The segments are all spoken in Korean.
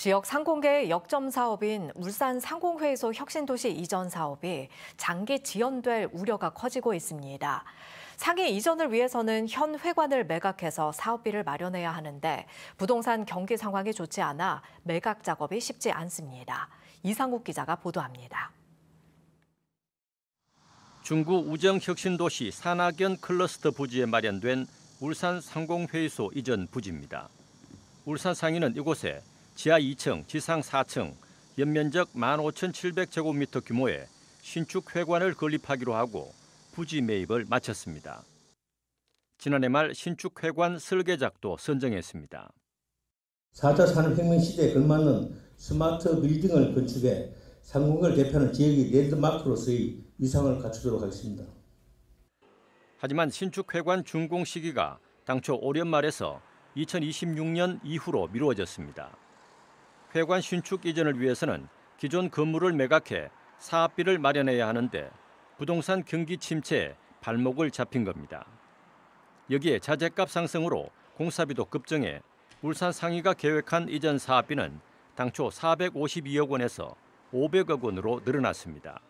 지역 상공계의 역점 사업인 울산 상공회의소 혁신도시 이전 사업이 장기 지연될 우려가 커지고 있습니다. 상해 이전을 위해서는 현 회관을 매각해서 사업비를 마련해야 하는데 부동산 경기 상황이 좋지 않아 매각 작업이 쉽지 않습니다. 이상국 기자가 보도합니다. 중구 우정혁신도시 산하견 클러스터 부지에 마련된 울산 상공회의소 이전 부지입니다. 울산 상인은 이곳에 지하 2층, 지상 4층, 연면적 15,700제곱미터 규모의 신축 회관을 건립하기로 하고 부지 매입을 마쳤습니다. 지난해 말 신축 회관 설계작도 선정했습니다. 4차 산업혁명 시대에 걸맞는 스마트 빌딩을 건축해 상공을 대표하는 지역이 랜드마크로서의 위상을 갖추도록 하겠습니다. 하지만 신축회관 준공 시기가 당초 올연 말에서 2026년 이후로 미루어졌습니다. 회관 신축 이전을 위해서는 기존 건물을 매각해 사업비를 마련해야 하는데 부동산 경기 침체에 발목을 잡힌 겁니다. 여기에 자재값 상승으로 공사비도 급증해 울산 상의가 계획한 이전 사업비는 당초 452억 원에서 500억 원으로 늘어났습니다.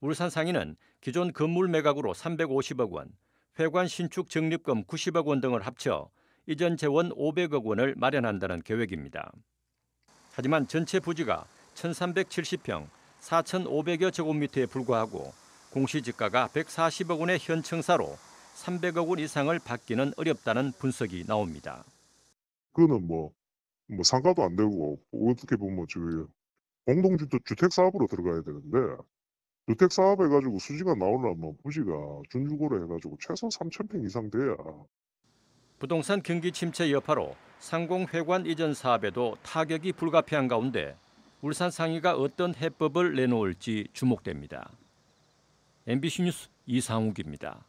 울산 상의는 기존 건물 매각으로 350억 원, 회관 신축 적립금 90억 원 등을 합쳐 이전 재원 500억 원을 마련한다는 계획입니다. 하지만 전체 부지가 1,370평 4,500여 제곱미터에 불과하고 공시지가가 140억 원의 현청사로 300억 원 이상을 받기는 어렵다는 분석이 나옵니다. 그거는 뭐, 뭐 상가도 안 되고 어떻게 보면 공동주택 사업으로 들어가야 되는데 주택 사업 해가지고 수지가 나오려면 부지가 준주고로 해가지고 최소 3 0평 이상 돼야. 부동산 경기 침체 여파로 상공회관 이전 사업에도 타격이 불가피한 가운데 울산 상위가 어떤 해법을 내놓을지 주목됩니다. MBC 뉴스 이상욱입니다.